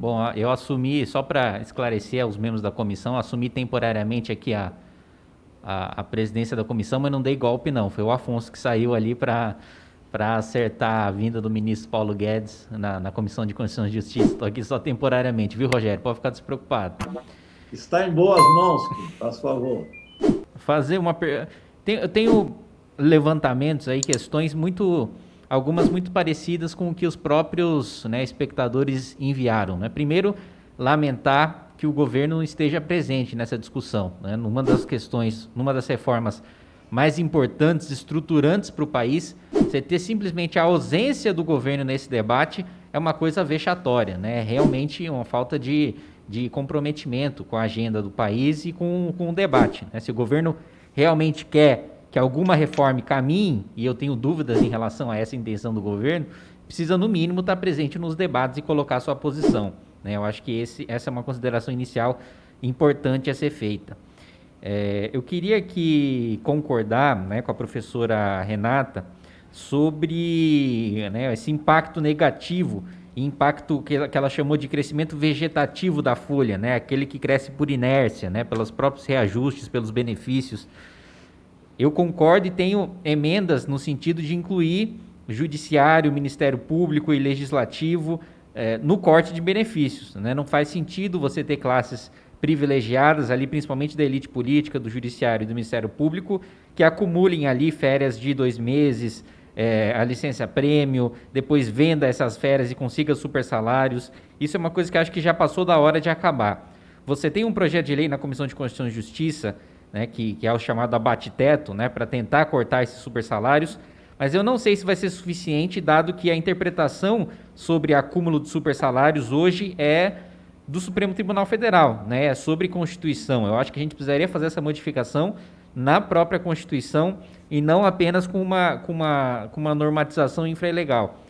Bom, eu assumi, só para esclarecer aos membros da comissão, assumi temporariamente aqui a, a, a, presidência da comissão, mas não dei golpe, não. Foi o Afonso que saiu ali para acertar a vinda do ministro Paulo Guedes na, na Comissão de Constituição de Justiça. Estou aqui só temporariamente, viu, Rogério? Pode ficar despreocupado. Está em boas mãos, faz favor. Fazer uma. pergunta. eu tenho levantamentos aí, questões muito algumas muito parecidas com o que os próprios né, espectadores enviaram. Né? Primeiro, lamentar que o governo esteja presente nessa discussão. Né? Numa das questões, numa das reformas mais importantes, estruturantes para o país, você ter simplesmente a ausência do governo nesse debate é uma coisa vexatória, né? É realmente uma falta de, de comprometimento com a agenda do país e com, com o debate. Né? Se o governo realmente quer que alguma reforma caminhe, e eu tenho dúvidas em relação a essa intenção do governo, precisa, no mínimo, estar presente nos debates e colocar sua posição. Né? Eu acho que esse, essa é uma consideração inicial importante a ser feita. É, eu queria que concordar né, com a professora Renata sobre né, esse impacto negativo impacto que ela, chamou de crescimento vegetativo da folha, né? aquele que cresce por inércia, né? pelos próprios reajustes, pelos benefícios eu concordo e tenho emendas no sentido de incluir judiciário, Ministério Público e Legislativo eh, no corte de benefícios. Né? Não faz sentido você ter classes privilegiadas ali, principalmente da elite política, do judiciário e do Ministério Público, que acumulem ali férias de dois meses, eh, a licença prêmio, depois venda essas férias e consiga super salários. Isso é uma coisa que acho que já passou da hora de acabar. Você tem um projeto de lei na Comissão de Constituição e Justiça né, que, que é o chamado abate-teto, né, para tentar cortar esses super salários. Mas eu não sei se vai ser suficiente, dado que a interpretação sobre acúmulo de super salários hoje é do Supremo Tribunal Federal, né, é sobre Constituição. Eu acho que a gente precisaria fazer essa modificação na própria Constituição e não apenas com uma, com uma, com uma normatização infralegal.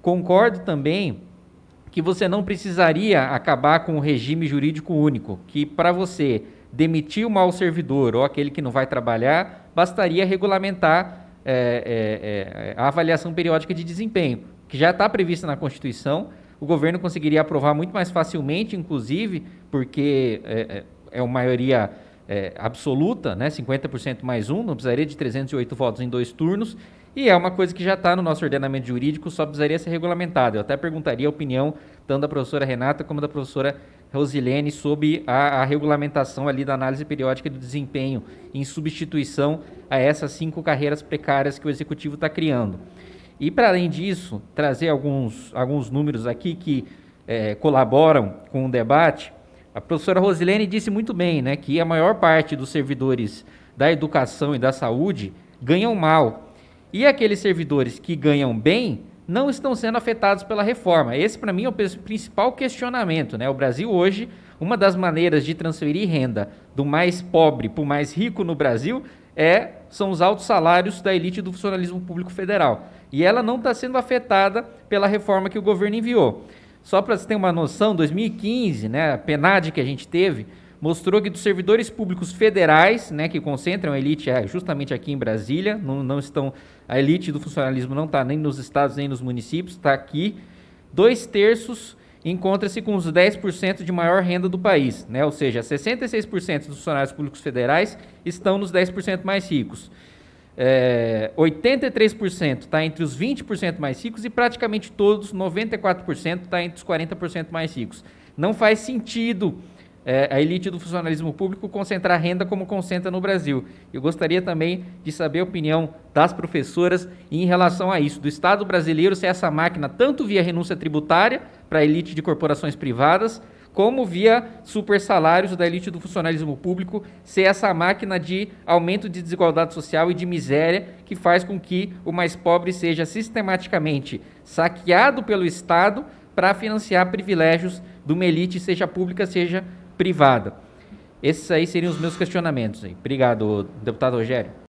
Concordo também que você não precisaria acabar com o regime jurídico único, que para você demitir o mau servidor ou aquele que não vai trabalhar, bastaria regulamentar é, é, é, é, a avaliação periódica de desempenho, que já está prevista na Constituição. O governo conseguiria aprovar muito mais facilmente, inclusive, porque é, é, é uma maioria é, absoluta, né, 50% mais um, não precisaria de 308 votos em dois turnos, e é uma coisa que já está no nosso ordenamento jurídico, só precisaria ser regulamentada. Eu até perguntaria a opinião tanto da professora Renata como da professora Rosilene sobre a, a, regulamentação ali da análise periódica do desempenho em substituição a essas cinco carreiras precárias que o executivo está criando. E para além disso, trazer alguns, alguns números aqui que é, colaboram com o debate. A professora Rosilene disse muito bem, né, que a maior parte dos servidores da educação e da saúde ganham mal. E aqueles servidores que ganham bem não estão sendo afetados pela reforma. Esse para mim é o principal questionamento, né? O Brasil hoje, uma das maneiras de transferir renda do mais pobre para o mais rico no Brasil é são os altos salários da elite do funcionalismo público federal. E ela não está sendo afetada pela reforma que o governo enviou. Só para você ter uma noção, 2015, né, a PNAD que a gente teve, mostrou que dos servidores públicos federais, né, que concentram a elite é, justamente aqui em Brasília, não, não estão a elite do funcionalismo não está nem nos estados nem nos municípios, está aqui, dois terços encontra-se com os 10% de maior renda do país, né? ou seja, 66% dos funcionários públicos federais estão nos 10% mais ricos é, 83% está entre os 20% mais ricos e praticamente todos, 94%, está entre os 40% mais ricos. Não faz sentido é, a elite do funcionalismo público concentrar renda como concentra no Brasil. Eu gostaria também de saber a opinião das professoras em relação a isso, do Estado brasileiro, se essa máquina, tanto via renúncia tributária para a elite de corporações privadas, como via super salários da elite do funcionalismo público ser essa máquina de aumento de desigualdade social e de miséria que faz com que o mais pobre seja sistematicamente saqueado pelo Estado para financiar privilégios de uma elite, seja pública, seja privada. Esses aí seriam os meus questionamentos. Aí. Obrigado, deputado Rogério.